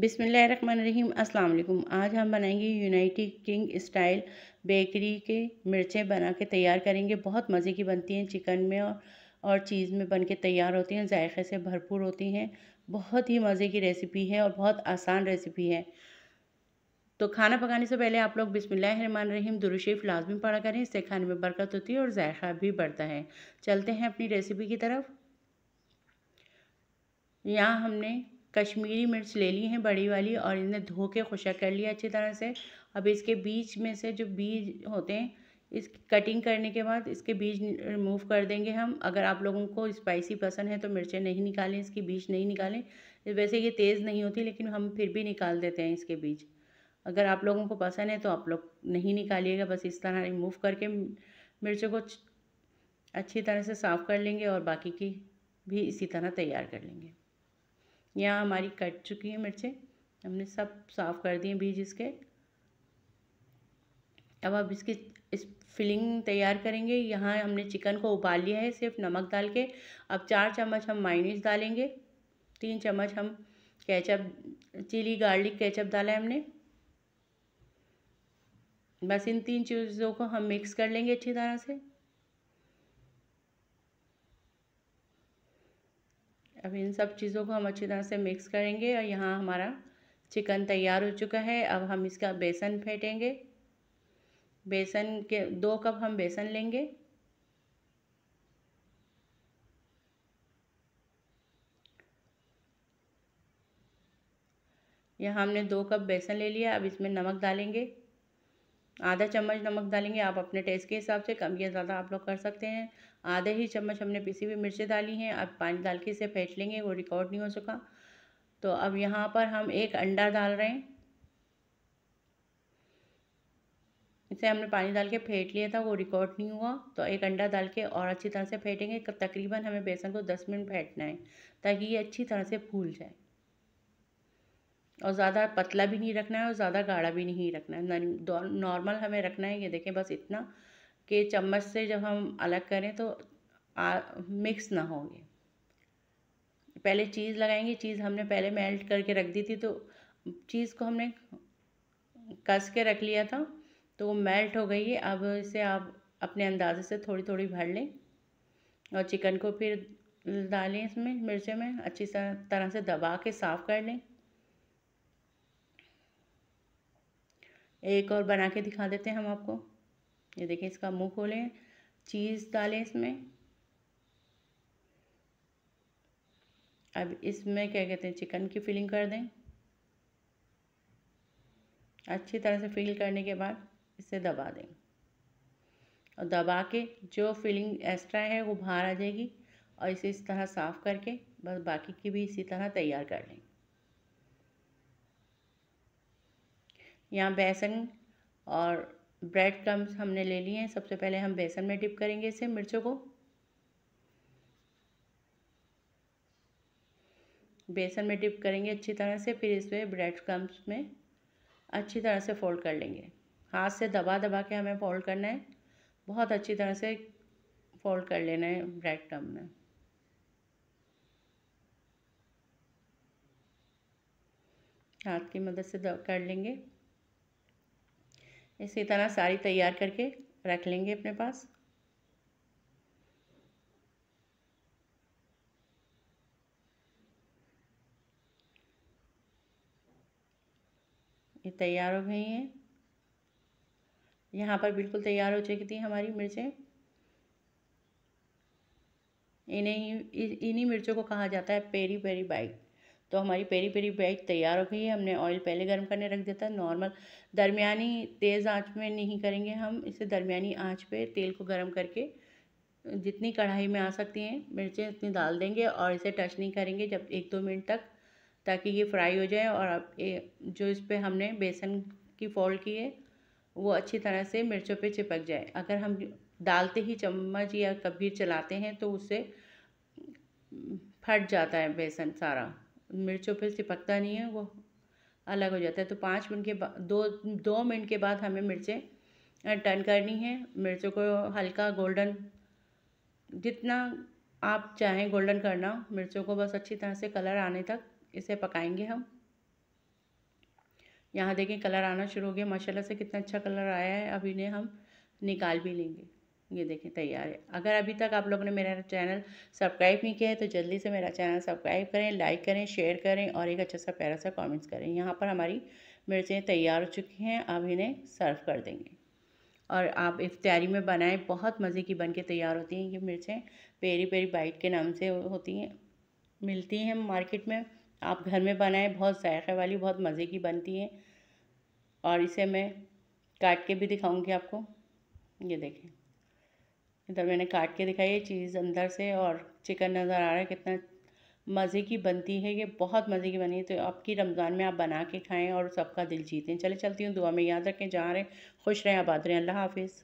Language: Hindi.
बिसमीम अल्लाम आज हम बनाएंगे यूनाइटेड किंग स्टाइल बेकरी के मिर्चें बना के तैयार करेंगे बहुत मज़े की बनती हैं चिकन में और और चीज़ में बन के तैयार होती हैं जायक़े से भरपूर होती हैं बहुत ही मज़े की रेसिपी है और बहुत आसान रेसिपी है तो खाना पकाने से पहले आप लोग बिसमीम दुरुशीफ लाजमी पढ़ा करें इससे खाने में बरकत होती है और जायक़ा भी बढ़ता है चलते हैं अपनी रेसिपी की तरफ यहाँ हमने कश्मीरी मिर्च ले ली हैं बड़ी वाली और इन्हें धो के खुशा कर लिया अच्छी तरह से अब इसके बीज में से जो बीज होते हैं इस कटिंग करने के बाद इसके बीज रिमूव कर देंगे हम अगर आप लोगों को स्पाइसी पसंद है तो मिर्चें नहीं निकालें इसकी बीज नहीं निकालें वैसे ये तेज़ नहीं होती लेकिन हम फिर भी निकाल देते हैं इसके बीज अगर आप लोगों को पसंद है तो आप लोग नहीं निकालिएगा बस इस तरह रिमूव करके मिर्चों को अच्छी तरह से साफ़ कर लेंगे और बाकी की भी इसी तरह तैयार कर लेंगे यहाँ हमारी कट चुकी हैं मिर्चें हमने सब साफ़ कर दिए बीज इसके अब अब इसकी इस फिलिंग तैयार करेंगे यहाँ हमने चिकन को उबाल लिया है सिर्फ नमक डाल के अब चार चम्मच हम माइनीस डालेंगे तीन चम्मच हम केचप चिली गार्लिक केचप डाला है हमने बस इन तीन चीज़ों को हम मिक्स कर लेंगे अच्छी तरह से अब इन सब चीज़ों को हम अच्छी तरह से मिक्स करेंगे और यहाँ हमारा चिकन तैयार हो चुका है अब हम इसका बेसन फेंटेंगे बेसन के दो कप हम बेसन लेंगे यहाँ हमने दो कप बेसन ले लिया अब इसमें नमक डालेंगे आधा चम्मच नमक डालेंगे आप अपने टेस्ट के हिसाब से कम या ज़्यादा आप लोग कर सकते हैं आधे ही चम्मच हमने पीसी हुई मिर्चें डाली हैं अब पानी डाल के इसे फेंट लेंगे वो रिकॉर्ड नहीं हो सका तो अब यहाँ पर हम एक अंडा डाल रहे हैं इसे हमने पानी डाल के फेंट लिया था वो रिकॉर्ड नहीं हुआ तो एक अंडा डाल के और अच्छी तरह से फेंटेंगे तकरीबन हमें बेसन को दस मिनट फेंटना है ताकि ये अच्छी तरह से फूल जाए और ज़्यादा पतला भी नहीं रखना है और ज़्यादा गाढ़ा भी नहीं रखना है नॉर्मल हमें रखना है ये देखें बस इतना कि चम्मच से जब हम अलग करें तो आ, मिक्स ना होंगे पहले चीज़ लगाएंगे चीज़ हमने पहले मेल्ट करके रख दी थी तो चीज़ को हमने कस के रख लिया था तो वो मेल्ट हो गई है अब इसे आप अपने अंदाजे से थोड़ी थोड़ी भर लें और चिकन को फिर डालें इसमें मिर्चे में अच्छी तरह से दबा के साफ़ कर लें एक और बना के दिखा देते हैं हम आपको ये देखिए इसका मुंह खोलें चीज़ डालें इसमें अब इसमें क्या कहते हैं चिकन की फिलिंग कर दें अच्छी तरह से फिल करने के बाद इसे दबा दें और दबा के जो फिलिंग एक्स्ट्रा है वो बाहर आ जाएगी और इसे इस तरह साफ़ करके बस बाकी की भी इसी तरह तैयार कर लें यहाँ बेसन और ब्रेड क्रम्स हमने ले लिए हैं सबसे पहले हम बेसन में डिप करेंगे इसे मिर्चों को बेसन में डिप करेंगे अच्छी तरह से फिर इसमें ब्रेड क्रम्स में अच्छी तरह से फोल्ड कर लेंगे हाथ से दबा दबा के हमें फोल्ड करना है बहुत अच्छी तरह से फोल्ड कर लेना है ब्रेड क्रम में हाथ की मदद से कर लेंगे इसी तरह साड़ी तैयार करके रख लेंगे अपने पास ये तैयार हो गई हैं यहाँ पर बिल्कुल तैयार हो चुकी थी हमारी मिर्चें इन्हें इन्हीं मिर्चों को कहा जाता है पेरी पेरी बाइक तो हमारी पेरी पेरी बैच तैयार हो गई है हमने ऑयल पहले गर्म करने रख दिया था नॉर्मल दरमियानी तेज़ आँच में नहीं करेंगे हम इसे दरमियानी आँच पर तेल को गर्म करके जितनी कढ़ाई में आ सकती हैं मिर्चें उतनी डाल देंगे और इसे टच नहीं करेंगे जब एक दो मिनट तक ताकि ये फ्राई हो जाए और अब जो इस पर हमने बेसन की फोल्ड की है वो अच्छी तरह से मिर्चों पे चिपक जाए अगर हम डालते ही चम्मच या कबीर चलाते हैं तो उससे फट जाता है बेसन सारा मिर्चों पे चिपकता नहीं है वो अलग हो जाता है तो पाँच मिनट के बाद दो दो मिनट के बाद हमें मिर्चें टर्न करनी है मिर्चों को हल्का गोल्डन जितना आप चाहें गोल्डन करना मिर्चों को बस अच्छी तरह से कलर आने तक इसे पकाएंगे हम यहाँ देखें कलर आना शुरू हो गया माशाल्लाह से कितना अच्छा कलर आया है अब इन्हें हम निकाल भी लेंगे ये देखें तैयार है अगर अभी तक आप लोगों ने मेरा चैनल सब्सक्राइब नहीं किया है तो जल्दी से मेरा चैनल सब्सक्राइब करें लाइक करें शेयर करें और एक अच्छा सा प्यारा सा कमेंट्स करें यहाँ पर हमारी मिर्चें तैयार हो चुकी हैं अब इन्हें सर्व कर देंगे और आप इफ्तारी में बनाएं बहुत मज़े की बन के तैयार होती हैं ये मिर्चें पेरी पेरी बाइट के नाम से होती हैं मिलती हैं मार्केट में आप घर में बनाएं बहुत जायक़े वाली बहुत मज़े की बनती हैं और इसे मैं काट के भी दिखाऊंगी आपको ये देखें इधर मतलब मैंने काट के दिखाई है चीज़ अंदर से और चिकन नज़र आ रहा है कितना मज़े की बनती है ये बहुत मज़े की बनी है तो आपकी रमज़ान में आप बना के खाएँ और सबका दिल जीतें चले चलती हूँ दुआ में याद रखें जहाँ रहें खुश रहें आबाद रहें अल्लाह हाफिज़